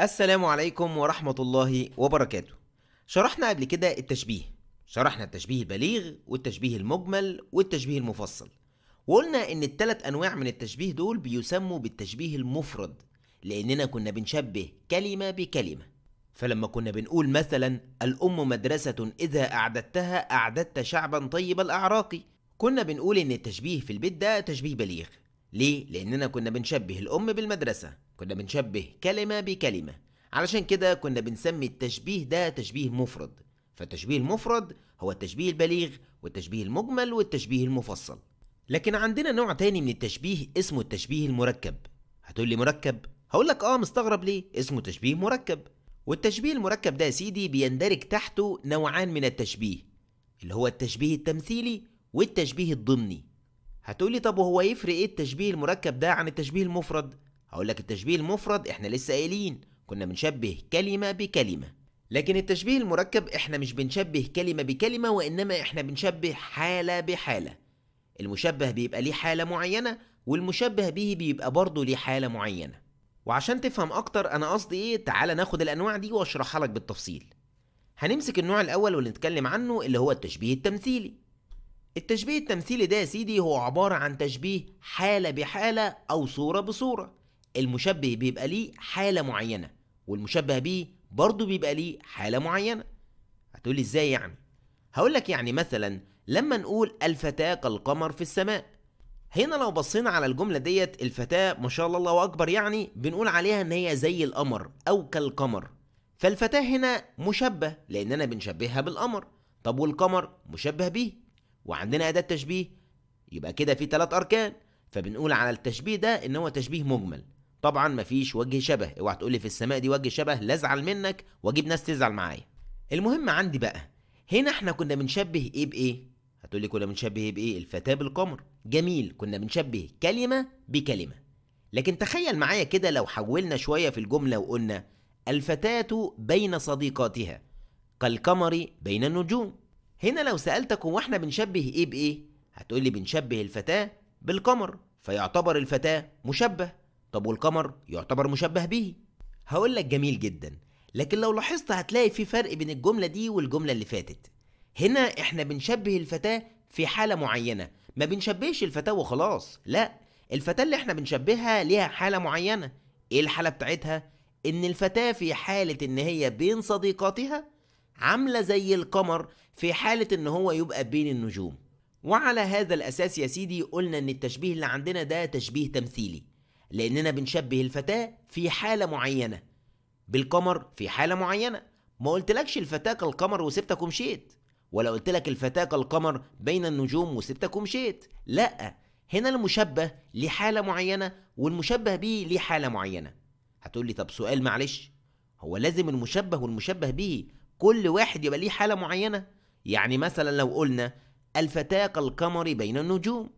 السلام عليكم ورحمة الله وبركاته شرحنا قبل كده التشبيه شرحنا التشبيه البليغ والتشبيه المجمل والتشبيه المفصل وقلنا ان التلات انواع من التشبيه دول بيسموا بالتشبيه المفرد لاننا كنا بنشبه كلمة بكلمة فلما كنا بنقول مثلا الام مدرسة اذا اعددتها اعددت شعبا طيب الاعراق كنا بنقول ان التشبيه في البيت ده تشبيه بليغ ليه؟ لأننا كنا بنشبه الأم بالمدرسة كنا بنشبه كلمة بكلمة علشان كده كنا بنسمي التشبيه ده تشبيه مفرد فالتشبيه المفرد هو التشبيه البليغ والتشبيه المجمل والتشبيه المفصل لكن عندنا نوع تاني من التشبيه اسمه التشبيه المركب هتقول لي مركب هقول لك اه مستغرب ليه اسمه تشبيه مركب والتشبيه المركب ده يا سيدي بيندرج تحته نوعان من التشبيه اللي هو التشبيه التمثيلي والتشبيه الضمني هتقولي طب وهو يفرق ايه التشبيه المركب ده عن التشبيه المفرد هقول لك التشبيه المفرد احنا لسه قايلين كنا بنشبه كلمه بكلمه لكن التشبيه المركب احنا مش بنشبه كلمه بكلمه وانما احنا بنشبه حاله بحاله المشبه بيبقى ليه حاله معينه والمشبه به بيبقى برضه ليه حاله معينه وعشان تفهم اكتر انا قصدي ايه تعالى ناخد الانواع دي واشرحها لك بالتفصيل هنمسك النوع الاول واللي نتكلم عنه اللي هو التشبيه التمثيلي التشبيه التمثيلي ده يا سيدي هو عبارة عن تشبيه حالة بحالة أو صورة بصورة المشبه بيبقى ليه حالة معينة والمشبه بيه برضه بيبقى ليه حالة معينة هتقولي ازاي يعني هقولك يعني مثلا لما نقول الفتاة كالقمر في السماء هنا لو بصينا على الجملة ديت الفتاة ما شاء الله الله أكبر يعني بنقول عليها إن هي زي القمر أو كالقمر فالفتاة هنا مشبه لأننا بنشبهها بالقمر طب والقمر مشبه بيه وعندنا أداة تشبيه يبقى كده في ثلاث أركان فبنقول على التشبيه ده إن هو تشبيه مجمل طبعا مفيش وجه شبه اوعى تقولي في السماء دي وجه شبه لا ازعل منك واجيب ناس تزعل معايا المهم عندي بقى هنا احنا كنا بنشبه ايه بايه هتقولي كنا بنشبه ايه بايه الفتاة بالقمر جميل كنا بنشبه كلمة بكلمة لكن تخيل معايا كده لو حولنا شوية في الجملة وقلنا الفتاة بين صديقاتها كالقمر بين النجوم هنا لو سألتك هو احنا بنشبه ايه بايه هتقولي بنشبه الفتاة بالقمر فيعتبر الفتاة مشبه طب والقمر يعتبر مشبه به هقول لك جميل جدا لكن لو لاحظت هتلاقي في فرق بين الجملة دي والجملة اللي فاتت هنا احنا بنشبه الفتاة في حالة معينة ما بنشبهش الفتاة وخلاص لا الفتاة اللي احنا بنشبهها ليها حالة معينة ايه الحالة بتاعتها ان الفتاة في حالة ان هي بين صديقاتها عاملة زي القمر في حالة إن هو يبقى بين النجوم وعلى هذا الأساس يا سيدي قلنا إن التشبيه اللي عندنا ده تشبيه تمثيلي لأننا بنشبه الفتاة في حالة معينة بالقمر في حالة معينة ما قلتلكش الفتاة كالقمر وسبتك ومشيت ولا قلتلك الفتاة كالقمر بين النجوم وسبتك ومشيت لأ هنا المشبه ليه حالة معينة والمشبه بيه ليه حالة معينة هتقولي طب سؤال معلش هو لازم المشبه والمشبه به كل واحد يبقى ليه حالة معينة يعني مثلا لو قلنا الفتاة كالقمر بين النجوم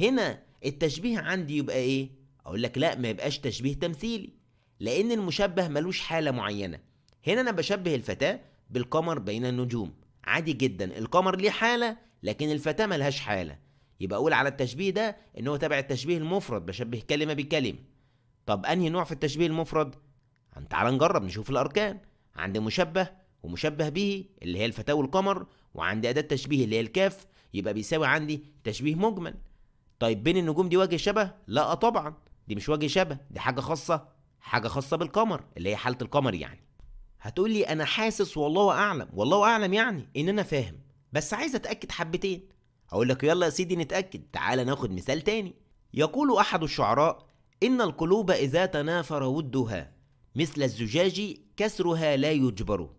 هنا التشبيه عندي يبقى ايه اقول لك لا ما يبقاش تشبيه تمثيلي لان المشبه ملوش حالة معينة هنا انا بشبه الفتاة بالقمر بين النجوم عادي جدا القمر ليه حالة لكن الفتاة ملهاش حالة يبقى اقول على التشبيه ده ان هو تبع التشبيه المفرد بشبه كلمة بكلمة طب انهي نوع في التشبيه المفرد تعال نجرب نشوف الاركان عند مشبه ومشبه به اللي هي الفتاوي القمر وعندي أداة تشبيه اللي هي الكاف يبقى بيساوي عندي تشبيه مجمل طيب بين النجوم دي وجه شبه؟ لا طبعا دي مش وجه شبه دي حاجة خاصة حاجة خاصة بالقمر اللي هي حالة القمر يعني هتقول لي أنا حاسس والله أعلم والله أعلم يعني إن أنا فاهم بس عايز أتأكد حبتين هقول لك يلا يا سيدي نتأكد تعالى ناخد مثال تاني يقول أحد الشعراء إن القلوب إذا تنافر ودها مثل الزجاج كسرها لا يجبر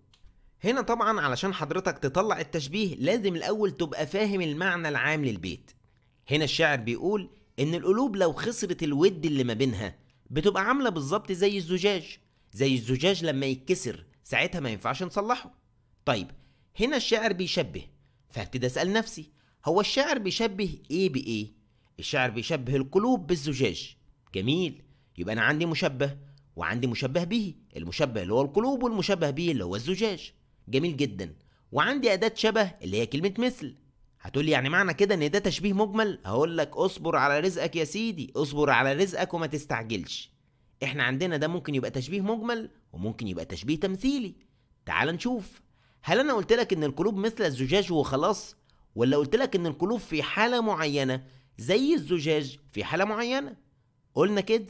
هنا طبعا علشان حضرتك تطلع التشبيه لازم الأول تبقى فاهم المعنى العام للبيت هنا الشاعر بيقول إن القلوب لو خسرت الود اللي ما بينها بتبقى عاملة بالظبط زي الزجاج زي الزجاج لما يتكسر ساعتها ما ينفعش نصلحه طيب هنا الشاعر بيشبه فابتدي أسأل نفسي هو الشاعر بيشبه إيه بإيه؟ الشاعر بيشبه القلوب بالزجاج جميل يبقى أنا عندي مشبه وعندي مشبه به المشبه اللي هو القلوب والمشبه به اللي هو الزجاج جميل جدا وعندي أداة شبه اللي هي كلمة مثل هتقولي يعني معنى كده ان ده تشبيه مجمل هقول لك اصبر على رزقك يا سيدي اصبر على رزقك وما تستعجلش احنا عندنا ده ممكن يبقى تشبيه مجمل وممكن يبقى تشبيه تمثيلي تعال نشوف هل انا قلت لك ان القلوب مثل الزجاج وخلاص ولا قلت لك ان القلوب في حالة معينة زي الزجاج في حالة معينة قلنا كده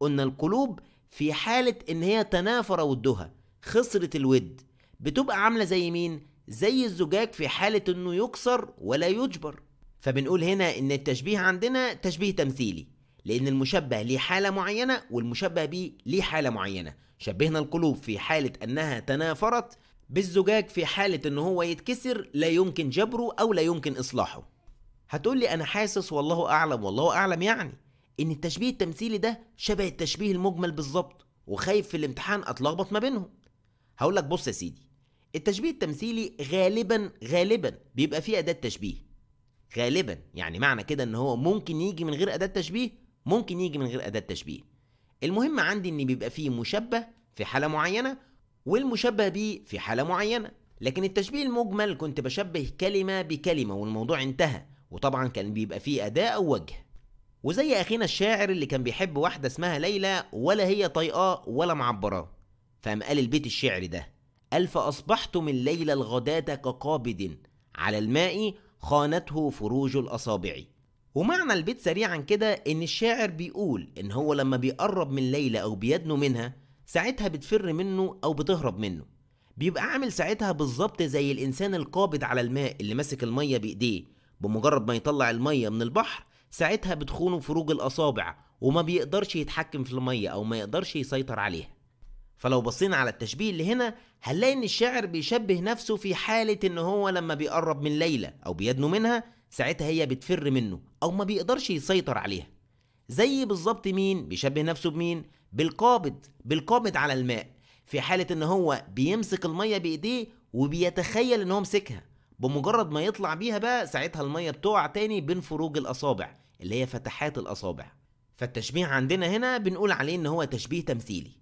قلنا القلوب في حالة ان هي تنافر ودها خسرت الود بتبقى عاملة زي مين؟ زي الزجاج في حالة انه يكسر ولا يجبر فبنقول هنا ان التشبيه عندنا تشبيه تمثيلي لان المشبه ليه حالة معينة والمشبه به ليه حالة معينة شبهنا القلوب في حالة انها تنافرت بالزجاج في حالة ان هو يتكسر لا يمكن جبره او لا يمكن اصلاحه هتقول لي انا حاسس والله اعلم والله اعلم يعني ان التشبيه التمثيلي ده شبه التشبيه المجمل بالظبط وخايف في الامتحان اتلخبط ما بينهم هقول لك بص يا سيدي التشبيه التمثيلي غالبا غالبا بيبقى فيه أداة تشبيه غالبا يعني معنى كده ان هو ممكن يجي من غير أداة تشبيه ممكن يجي من غير أداة تشبيه المهم عندي ان بيبقى فيه مشبه في حالة معينة والمشبه بيه في حالة معينة لكن التشبيه المجمل كنت بشبه كلمة بكلمة والموضوع انتهى وطبعا كان بيبقى فيه أداة أو وجه وزي أخينا الشاعر اللي كان بيحب واحدة اسمها ليلى ولا هي طايقاه ولا معبراه فقام قال البيت الشعري ده قال فأصبحتم الليل الغداة كقابض على الماء خانته فروج الأصابع ومعنى البيت سريعا كده إن الشاعر بيقول إن هو لما بيقرب من ليلى أو بيدنو منها ساعتها بتفر منه أو بتهرب منه بيبقى عامل ساعتها بالظبط زي الإنسان القابض على الماء اللي ماسك المية بإيديه بمجرد ما يطلع المية من البحر ساعتها بتخونه فروج الأصابع وما بيقدرش يتحكم في المية أو ما يقدرش يسيطر عليها فلو بصينا على التشبيه اللي هنا هنلاقي ان الشاعر بيشبه نفسه في حالة ان هو لما بيقرب من ليلى او بيدنو منها ساعتها هي بتفر منه او ما بيقدرش يسيطر عليها زي بالظبط مين بيشبه نفسه بمين بالقابض بالقابض على الماء في حالة ان هو بيمسك المية بايديه وبيتخيل ان هو مسكها بمجرد ما يطلع بيها بقى ساعتها المية بتقع تاني بين فروج الاصابع اللي هي فتحات الاصابع فالتشبيه عندنا هنا بنقول عليه ان هو تشبيه تمثيلي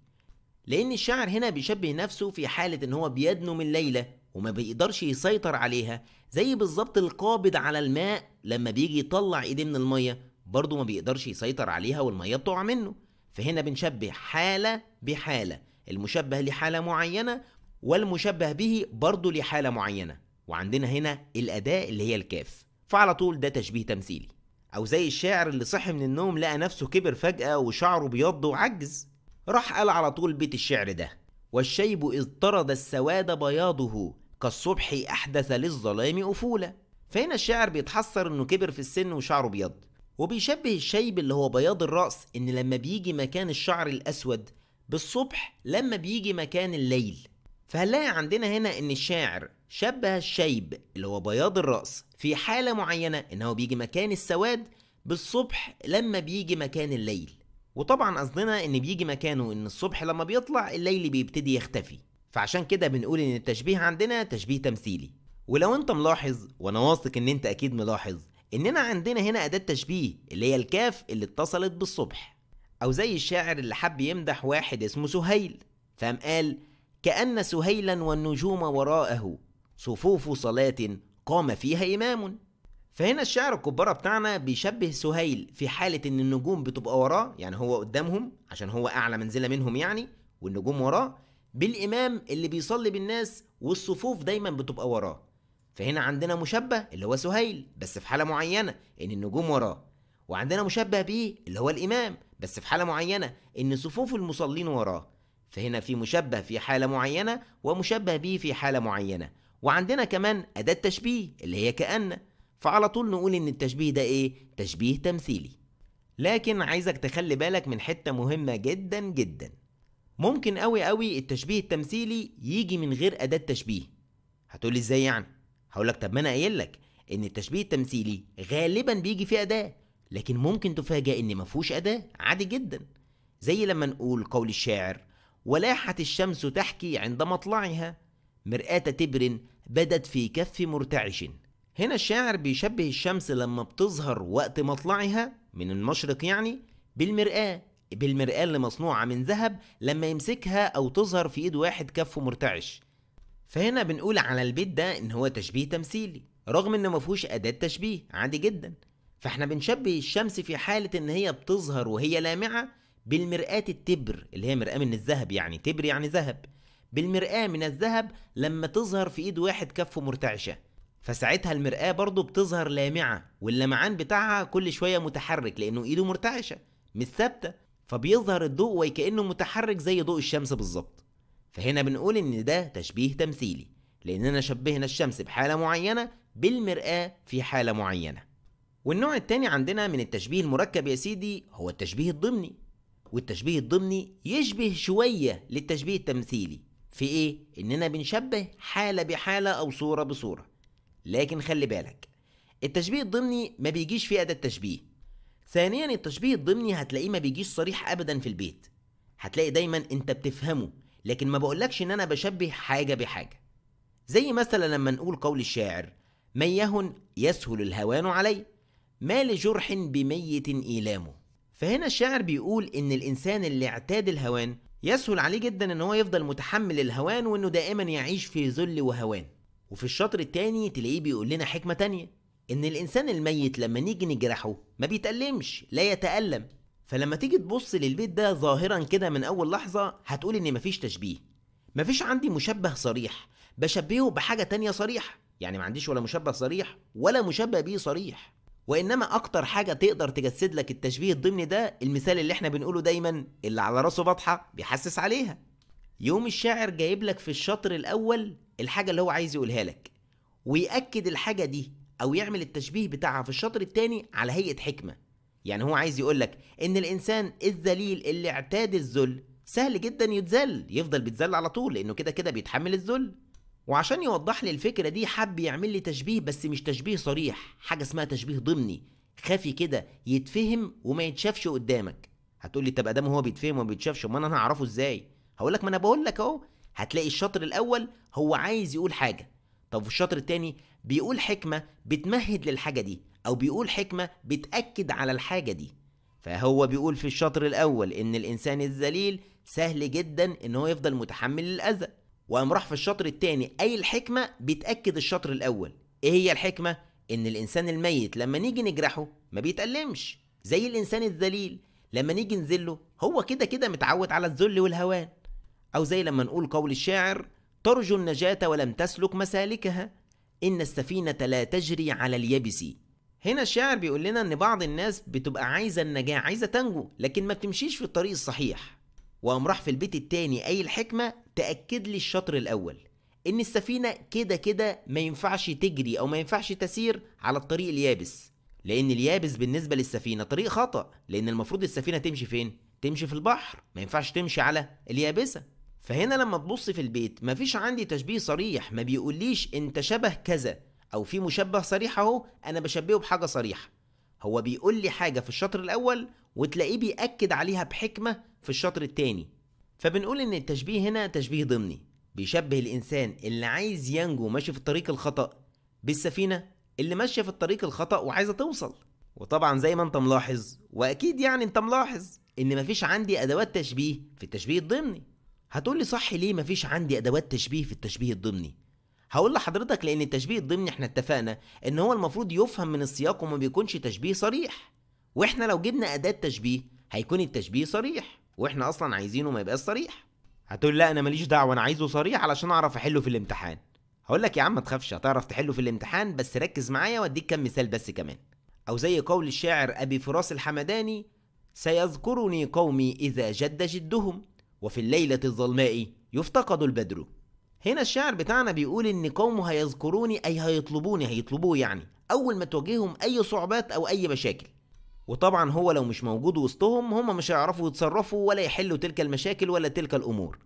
لأن الشاعر هنا بيشبه نفسه في حالة إن هو بيدنو من ليلة وما بيقدرش يسيطر عليها زي بالظبط القابض على الماء لما بيجي يطلع ايديه من المية برضه ما بيقدرش يسيطر عليها والمية بتقع منه فهنا بنشبه حالة بحالة المشبه لحالة معينة والمشبه به برضه لحالة معينة وعندنا هنا الأداء اللي هي الكاف فعلى طول ده تشبيه تمثيلي أو زي الشاعر اللي صحي من النوم لقى نفسه كبر فجأة وشعره بيض وعجز راح قال على طول بيت الشعر ده والشيب إذ طرد السواد بياضه كالصبح أحدث للظلام أفولة فهنا الشاعر بيتحسر إنه كبر في السن وشعره بيض وبيشبه الشيب اللي هو بياض الرأس إن لما بيجي مكان الشعر الأسود بالصبح لما بيجي مكان الليل فهنلاقي عندنا هنا إن الشاعر شبه الشيب اللي هو بياض الرأس في حالة معينة إن هو بيجي مكان السواد بالصبح لما بيجي مكان الليل وطبعا قصدنا ان بيجي مكانه ان الصبح لما بيطلع الليل بيبتدي يختفي فعشان كده بنقول ان التشبيه عندنا تشبيه تمثيلي ولو انت ملاحظ وانا واثق ان انت اكيد ملاحظ اننا عندنا هنا اداة تشبيه اللي هي الكاف اللي اتصلت بالصبح او زي الشاعر اللي حب يمدح واحد اسمه سهيل فقام قال كأن سهيلا والنجوم وراءه صفوف صلاة قام فيها إمام فهنا الشعر الكبارة بتاعنا بيشبه سهيل في حالة إن النجوم بتبقى وراه يعني هو قدامهم عشان هو أعلى منزلة منهم يعني والنجوم وراه بالإمام اللي بيصلي بالناس والصفوف دايما بتبقى وراه فهنا عندنا مشبه اللي هو سهيل بس في حالة معينة إن النجوم وراه وعندنا مشبه بيه اللي هو الإمام بس في حالة معينة إن صفوف المصلين وراه فهنا في مشبه في حالة معينة ومشبه به في حالة معينة وعندنا كمان أداة تشبيه اللي هي كأن فعلى طول نقول ان التشبيه ده ايه تشبيه تمثيلي لكن عايزك تخلي بالك من حتة مهمة جدا جدا ممكن قوي قوي التشبيه التمثيلي يجي من غير أداة تشبيه هتقولي ازاي يعني هقولك طب ما انا قايلك ان التشبيه التمثيلي غالبا بيجي فيه أداة لكن ممكن تفاجأ ان مفهوش أداة عادي جدا زي لما نقول قول الشاعر ولاحت الشمس تحكي عند مطلعها مرآة تبر بدت في كف مرتعش هنا الشاعر بيشبه الشمس لما بتظهر وقت مطلعها من المشرق يعني بالمرآة بالمرآة اللي مصنوعة من ذهب لما يمسكها أو تظهر في إيد واحد كفه مرتعش فهنا بنقول على البيت ده إن هو تشبيه تمثيلي رغم إنه مفهوش أداة تشبيه عادي جدا فإحنا بنشبه الشمس في حالة إن هي بتظهر وهي لامعة بالمرآة التبر اللي هي مرآة من الذهب يعني تبر يعني ذهب بالمرآة من الذهب لما تظهر في إيد واحد كفه مرتعشة فساعتها المرآة برضه بتظهر لامعة واللمعان بتاعها كل شوية متحرك لأنه إيده مرتعشة مش ثابتة فبيظهر الضوء وكأنه متحرك زي ضوء الشمس بالظبط فهنا بنقول إن ده تشبيه تمثيلي لأننا شبهنا الشمس بحالة معينة بالمرآة في حالة معينة والنوع التاني عندنا من التشبيه المركب يا سيدي هو التشبيه الضمني والتشبيه الضمني يشبه شوية للتشبيه التمثيلي في ايه؟ اننا بنشبه حالة بحالة او صورة بصورة لكن خلي بالك التشبيه الضمني ما بيجيش في أداة تشبيه ثانيا التشبيه الضمني هتلاقيه ما بيجيش صريح أبدا في البيت هتلاقي دايما أنت بتفهمه لكن ما بقولكش إن أنا بشبه حاجة بحاجة زي مثلا لما نقول قول الشاعر ميه يسهل الهوان عليه ما لجرح بميت إيلامه فهنا الشاعر بيقول إن الإنسان اللي اعتاد الهوان يسهل عليه جدا إن هو يفضل متحمل الهوان وإنه دائما يعيش في ذل وهوان وفي الشطر التاني تلاقيه بيقول لنا حكمة تانية إن الإنسان الميت لما نيجي نجرحه ما بيتألمش لا يتألم فلما تيجي تبص للبيت ده ظاهرا كده من أول لحظة هتقول إن مفيش تشبيه مفيش عندي مشبه صريح بشبهه بحاجة تانية صريحة يعني ما عنديش ولا مشبه صريح ولا مشبه بيه صريح وانما اكتر حاجه تقدر تجسد لك التشبيه الضمني ده المثال اللي احنا بنقوله دايما اللي على راسه بطحه بيحسس عليها يوم الشاعر جايب لك في الشطر الاول الحاجه اللي هو عايز يقولها لك ويأكد الحاجه دي او يعمل التشبيه بتاعها في الشطر الثاني على هيئه حكمه يعني هو عايز يقول لك ان الانسان الذليل اللي اعتاد الذل سهل جدا يتذل يفضل بيتذل على طول لانه كده كده بيتحمل الذل وعشان يوضح لي الفكره دي حب يعمل لي تشبيه بس مش تشبيه صريح حاجه اسمها تشبيه ضمني خفي كده يتفهم وما يتشافش قدامك هتقول لي طب ادام هو بيتفهم وما بيتشافش امال انا هعرفه ازاي هقول لك ما انا بقول لك اهو هتلاقي الشطر الاول هو عايز يقول حاجه طب في الشطر التاني بيقول حكمه بتمهد للحاجه دي او بيقول حكمه بتاكد على الحاجه دي فهو بيقول في الشطر الاول ان الانسان الذليل سهل جدا ان هو يفضل متحمل للاذى وقام راح في الشطر التاني اي الحكمه بتاكد الشطر الاول ايه هي الحكمه ان الانسان الميت لما نيجي نجرحه ما بيتألمش زي الانسان الذليل لما نيجي نذله هو كده كده متعود على الذل والهوان أو زي لما نقول قول الشاعر ترجو النجاة ولم تسلك مسالكها إن السفينة لا تجري على اليبس هنا الشاعر بيقول لنا إن بعض الناس بتبقى عايزة النجاة عايزة تنجو لكن ما بتمشيش في الطريق الصحيح وقام راح في البيت التاني أي الحكمة تأكد لي الشطر الأول إن السفينة كده كده ما ينفعش تجري أو ما ينفعش تسير على الطريق اليابس لأن اليابس بالنسبة للسفينة طريق خطأ لأن المفروض السفينة تمشي فين؟ تمشي في البحر ما ينفعش تمشي على اليابسة فهنا لما تبص في البيت مفيش عندي تشبيه صريح ما بيقوليش انت شبه كذا او في مشبه صريح اهو انا بشبهه بحاجه صريحه هو بيقول لي حاجه في الشطر الاول وتلاقيه بيأكد عليها بحكمه في الشطر التاني فبنقول ان التشبيه هنا تشبيه ضمني بيشبه الانسان اللي عايز ينجو ماشي في الطريق الخطأ بالسفينه اللي ماشيه في الطريق الخطأ وعايزه توصل وطبعا زي ما انت ملاحظ واكيد يعني انت ملاحظ ان مفيش عندي ادوات تشبيه في التشبيه الضمني هتقولي صح ليه مفيش عندي ادوات تشبيه في التشبيه الضمني هقول لحضرتك لان التشبيه الضمني احنا اتفقنا ان هو المفروض يفهم من السياق وما بيكونش تشبيه صريح واحنا لو جبنا اداه تشبيه هيكون التشبيه صريح واحنا اصلا عايزينه ما يبقاش صريح هتقول لا انا ماليش دعوه انا عايزه صريح علشان اعرف احله في الامتحان هقول لك يا عم ما تخافش هتعرف تحله في الامتحان بس ركز معايا واديك كم مثال بس كمان او زي قول الشاعر ابي فراس الحمداني سيذكرني قومي اذا جد جدهم وفي الليلة الظلماء يفتقد البدر هنا الشاعر بتاعنا بيقول ان قومه هيذكروني اي هيطلبوني هيطلبوه يعني اول ما تواجههم اي صعوبات او اي مشاكل وطبعا هو لو مش موجود وسطهم هم مش هيعرفوا يتصرفوا ولا يحلوا تلك المشاكل ولا تلك الامور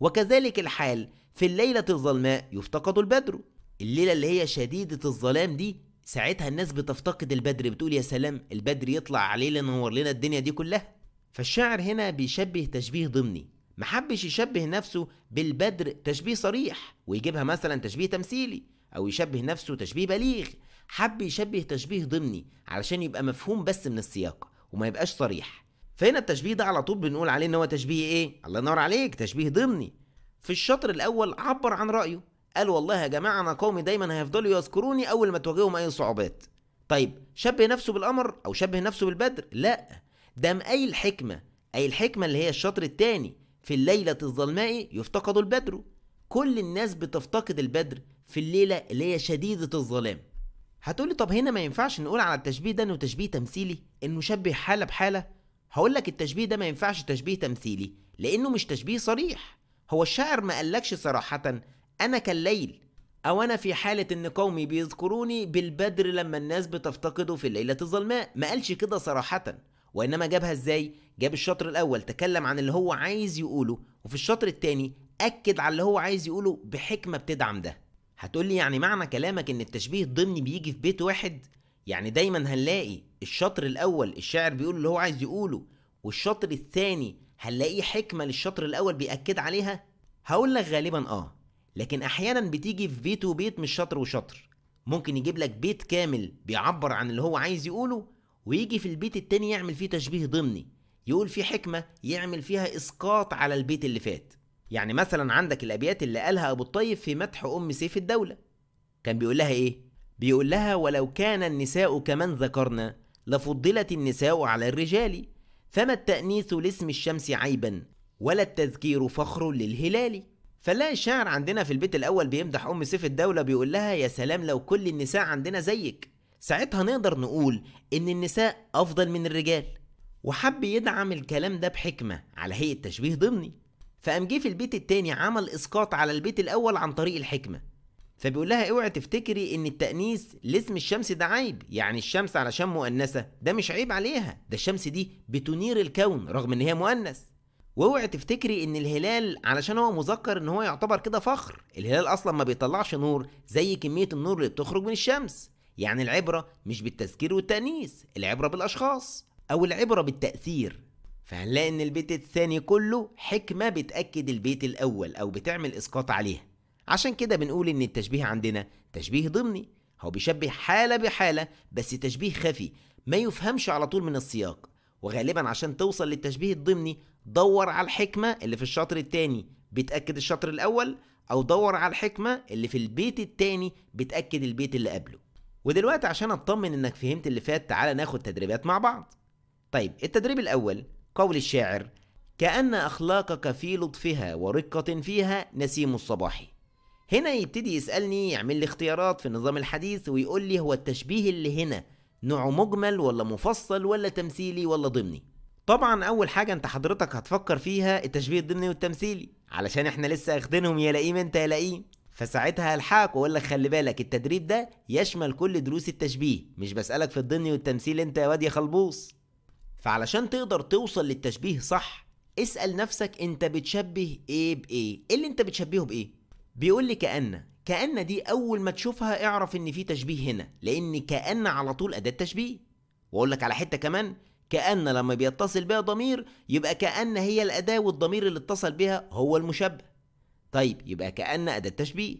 وكذلك الحال في الليلة الظلماء يفتقد البدر الليلة اللي هي شديدة الظلام دي ساعتها الناس بتفتقد البدر بتقول يا سلام البدر يطلع عليه ينور لنا الدنيا دي كلها فالشاعر هنا بيشبه تشبيه ضمني محبش يشبه نفسه بالبدر تشبيه صريح ويجيبها مثلا تشبيه تمثيلي او يشبه نفسه تشبيه بليغ حب يشبه تشبيه ضمني علشان يبقى مفهوم بس من السياق وما يبقاش صريح فهنا التشبيه ده على طول بنقول عليه ان هو تشبيه ايه الله ينور عليك تشبيه ضمني في الشطر الاول عبر عن رايه قال والله يا جماعه انا قومي دايما هيفضلوا يذكروني اول ما تواجههم اي صعوبات طيب شبه نفسه بالقمر او شبه نفسه بالبدر لا دام أي الحكمة أي الحكمة اللي هي الشطر التاني في الليلة الظلماء يفتقد البدر كل الناس بتفتقد البدر في الليلة اللي هي شديدة الظلام هتقولي طب هنا ما ينفعش نقول على التشبيه ده انه تشبيه تمثيلي انه شبه حالة بحالة هقولك التشبيه ده ما ينفعش تشبيه تمثيلي لانه مش تشبيه صريح هو الشاعر ما قالكش صراحة انا كالليل او انا في حالة ان قومي بيذكروني بالبدر لما الناس بتفتقده في الليلة الظلماء ما قالش كده صراحة وانما جابها ازاي جاب الشطر الاول تكلم عن اللي هو عايز يقوله وفي الشطر الثاني اكد على اللي هو عايز يقوله بحكمه بتدعم ده هتقول لي يعني معنى كلامك ان التشبيه الضمني بيجي في بيت واحد يعني دايما هنلاقي الشطر الاول الشاعر بيقول اللي هو عايز يقوله والشطر الثاني هنلاقيه حكمه للشطر الاول بياكد عليها هقول لك غالبا اه لكن احيانا بتيجي في بيت وبيت مش شطر وشطر ممكن يجيب لك بيت كامل بيعبر عن اللي هو عايز يقوله ويجي في البيت التاني يعمل فيه تشبيه ضمني يقول فيه حكمة يعمل فيها إسقاط على البيت اللي فات يعني مثلا عندك الأبيات اللي قالها أبو الطيب في مدح أم سيف الدولة كان بيقول لها إيه؟ بيقول لها ولو كان النساء كمن ذكرنا لفضلت النساء على الرجال فما التأنيث لاسم الشمس عيبا ولا التذكير فخر للهلال فنلاقي الشاعر عندنا في البيت الأول بيمدح أم سيف الدولة بيقول لها يا سلام لو كل النساء عندنا زيك ساعتها نقدر نقول إن النساء أفضل من الرجال وحب يدعم الكلام ده بحكمة على هيئة تشبيه ضمني فقام جه في البيت التاني عمل إسقاط على البيت الأول عن طريق الحكمة فبيقول لها اوعي تفتكري ان التأنيس لاسم الشمس ده عيب يعني الشمس علشان مؤنثة ده مش عيب عليها ده الشمس دي بتنير الكون رغم ان هي مؤنث واوعي تفتكري ان الهلال علشان هو مذكر ان هو يعتبر كده فخر الهلال اصلا ما بيطلعش نور زي كمية النور اللي بتخرج من الشمس يعني العبرة مش بالتذكير والتأنيث العبرة بالأشخاص أو العبرة بالتأثير فهنلاقي إن البيت الثاني كله حكمة بتأكد البيت الأول أو بتعمل إسقاط عليها عشان كده بنقول إن التشبيه عندنا تشبيه ضمني هو بيشبه حالة بحالة بس تشبيه خفي ما يفهمش على طول من السياق وغالبا عشان توصل للتشبيه الضمني دور على الحكمة اللي في الشطر الثاني بتأكد الشطر الأول أو دور على الحكمة اللي في البيت الثاني بتأكد البيت اللي قبله ودلوقتي عشان اطمن انك فهمت اللي فات تعالى ناخد تدريبات مع بعض طيب التدريب الاول قول الشاعر كأن أخلاقك في لطفها ورقة فيها نسيم الصباح هنا يبتدي يسألني يعمل لي اختيارات في النظام الحديث ويقول لي هو التشبيه اللي هنا نوعه مجمل ولا مفصل ولا تمثيلي ولا ضمني طبعا أول حاجة أنت حضرتك هتفكر فيها التشبيه الضمني والتمثيلي علشان احنا لسه اخدينهم يا لئيم انت يا لئيم فساعتها هلحقك واقول لك خلي بالك التدريب ده يشمل كل دروس التشبيه مش بسألك في الضني والتمثيل انت يا واد يا خلبوص فعلشان تقدر توصل للتشبيه صح اسأل نفسك انت بتشبه ايه بايه ايه اللي انت بتشبهه بايه بيقول لي كأن كأن دي اول ما تشوفها اعرف ان في تشبيه هنا لان كأن على طول اداة تشبيه واقول لك على حتة كمان كأن لما بيتصل بها ضمير يبقى كأن هي الأداة والضمير اللي اتصل بها هو المشبه طيب يبقى كأن أداة تشبيه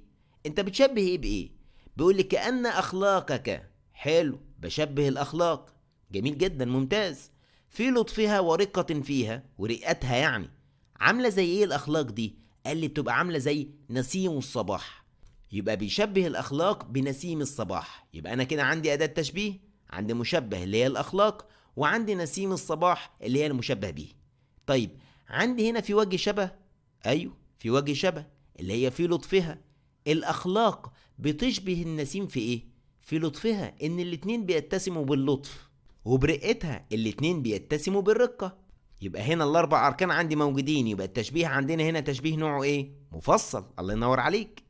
أنت بتشبه إيه بإيه؟ بيقول لي كأن أخلاقك حلو بشبه الأخلاق جميل جدا ممتاز في لطفها ورقة فيها ورئتها يعني عاملة زي إيه الأخلاق دي؟ قال لي بتبقى عاملة زي نسيم الصباح يبقى بيشبه الأخلاق بنسيم الصباح يبقى أنا كده عندي أداة تشبيه عندي مشبه اللي هي الأخلاق وعندي نسيم الصباح اللي هي المشبه به طيب عندي هنا في وجه شبه أيوه في وجه شبه اللي هي في لطفها الأخلاق بتشبه النسيم في إيه؟ في لطفها إن الاتنين بيتسموا باللطف وبرقتها الاتنين بيتسموا بالرقة يبقى هنا الأربع أركان عندي موجودين يبقى التشبيه عندنا هنا تشبيه نوعه إيه؟ مفصل الله ينور عليك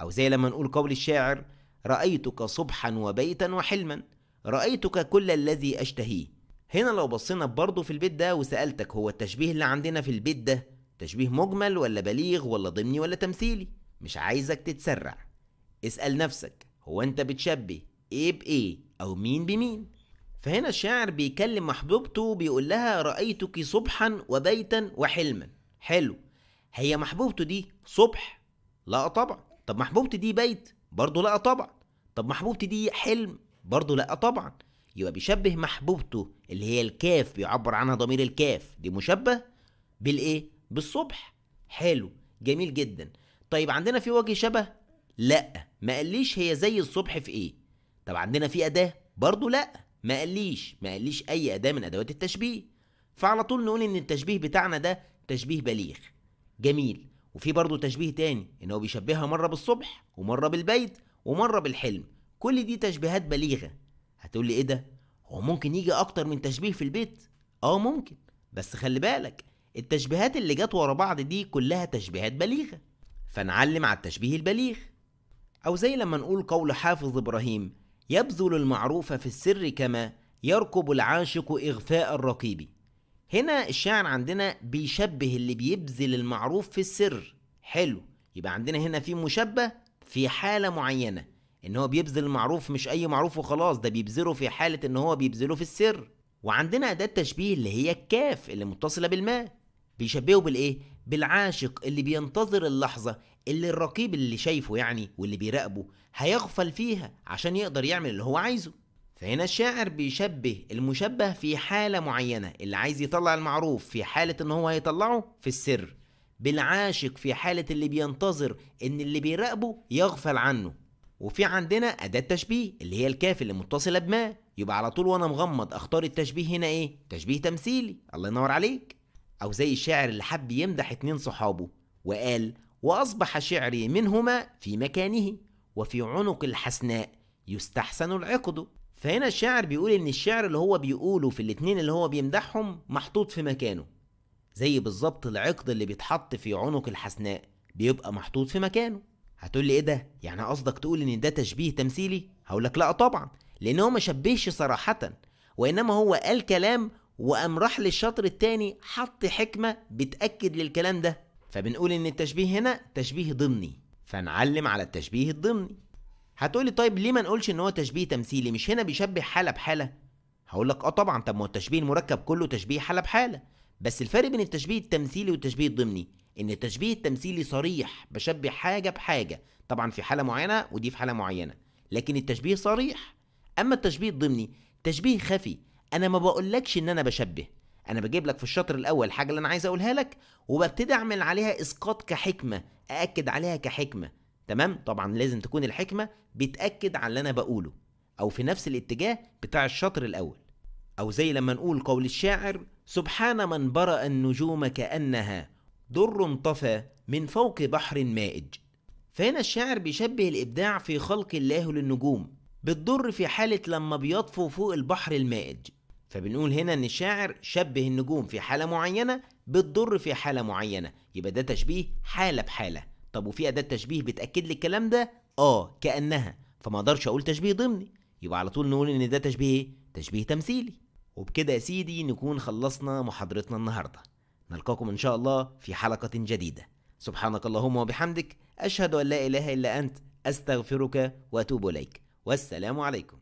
أو زي لما نقول قول الشاعر رأيتك صبحا وبيتا وحلما رأيتك كل الذي أشتهيه هنا لو بصينا برضه في البيت ده وسألتك هو التشبيه اللي عندنا في البيت ده تشبيه مجمل ولا بليغ ولا ضمني ولا تمثيلي مش عايزك تتسرع اسأل نفسك هو انت بتشبه ايه بايه او مين بمين فهنا الشاعر بيكلم محبوبته بيقول لها رأيتك صبحا وبيتا وحلما حلو هي محبوبته دي صبح لا طبعا طب محبوبتي دي بيت برضه لا طبعا طب محبوبتي دي حلم برضه لا طبعا يبقى بيشبه محبوبته اللي هي الكاف بيعبر عنها ضمير الكاف دي مشبه بالايه بالصبح حلو جميل جدا طيب عندنا في وجه شبه لا ما قاليش هي زي الصبح في ايه طب عندنا في اداه برضو لا ما قاليش ما قاليش اي اداه من ادوات التشبيه فعلى طول نقول ان التشبيه بتاعنا ده تشبيه بليغ جميل وفي برضه تشبيه تاني ان هو بيشبهها مره بالصبح ومره بالبيت ومره بالحلم كل دي تشبيهات بليغه هتقول لي ايه ده هو ممكن يجي اكتر من تشبيه في البيت اه ممكن بس خلي بالك التشبيهات اللي جت ورا بعض دي كلها تشبيهات بليغة فنعلم على التشبيه البليغ أو زي لما نقول قول حافظ إبراهيم يبذل المعروف في السر كما يركب العاشق إغفاء الرقيب هنا الشاعر عندنا بيشبه اللي بيبذل المعروف في السر حلو يبقى عندنا هنا في مشبه في حالة معينة ان هو بيبذل المعروف مش اي معروف وخلاص ده بيبذله في حالة ان هو بيبذله في السر وعندنا أداة تشبيه اللي هي الكاف اللي متصلة بالماء بيشبهه بالايه بالعاشق اللي بينتظر اللحظه اللي الرقيب اللي شايفه يعني واللي بيراقبه هيغفل فيها عشان يقدر يعمل اللي هو عايزه فهنا الشاعر بيشبه المشبه في حاله معينه اللي عايز يطلع المعروف في حاله ان هو هيطلعه في السر بالعاشق في حاله اللي بينتظر ان اللي بيراقبه يغفل عنه وفي عندنا أداة تشبيه اللي هي الكاف اللي متصلة بما يبقى على طول وأنا مغمض أختار التشبيه هنا إيه؟ تشبيه تمثيلي الله ينور عليك أو زي الشاعر اللي حب يمدح اتنين صحابه وقال وأصبح شعري منهما في مكانه وفي عنق الحسناء يستحسن العقد فهنا الشاعر بيقول إن الشعر اللي هو بيقوله في الاتنين اللي هو بيمدحهم محطوط في مكانه زي بالظبط العقد اللي بيتحط في عنق الحسناء بيبقى محطوط في مكانه هتقول لي ايه ده يعني قصدك تقول ان ده تشبيه تمثيلي هقول لك لا طبعا لان هو ما شبهش صراحه وانما هو قال كلام وقام راح للشطر التاني حط حكمة بتأكد للكلام ده فبنقول إن التشبيه هنا تشبيه ضمني فنعلم على التشبيه الضمني هتقولي طيب ليه ما نقولش إن هو تشبيه تمثيلي مش هنا بيشبه حالة بحالة هقول لك اه طبعا طب ما هو التشبيه المركب كله تشبيه حالة بحالة بس الفرق بين التشبيه التمثيلي والتشبيه الضمني ان التشبيه التمثيلي صريح بشبه حاجه بحاجه طبعا في حاله معينه ودي في حاله معينه لكن التشبيه صريح اما التشبيه الضمني تشبيه خفي انا ما بقولكش ان انا بشبه انا بجيب لك في الشطر الاول حاجه اللي انا عايز اقولها لك وببتدي اعمل عليها اسقاط كحكمه ااكد عليها كحكمه تمام طبعا لازم تكون الحكمه بتاكد على اللي انا بقوله او في نفس الاتجاه بتاع الشطر الاول او زي لما نقول قول الشاعر سبحان من برأ النجوم كأنها در طفى من فوق بحر مائج فهنا الشاعر بيشبه الإبداع في خلق الله للنجوم بالضر في حالة لما بيطفو فوق البحر المائج فبنقول هنا ان الشاعر شبه النجوم في حاله معينه بتضر في حاله معينه يبقى ده تشبيه حاله بحاله طب وفي اداه تشبيه بتاكد لي الكلام ده اه كانها فما اقدرش اقول تشبيه ضمني يبقى على طول نقول ان ده تشبيه إيه؟ تشبيه تمثيلي وبكده يا سيدي نكون خلصنا محاضرتنا النهارده نلقاكم ان شاء الله في حلقه جديده سبحانك اللهم وبحمدك اشهد ان لا اله الا انت استغفرك واتوب اليك والسلام عليكم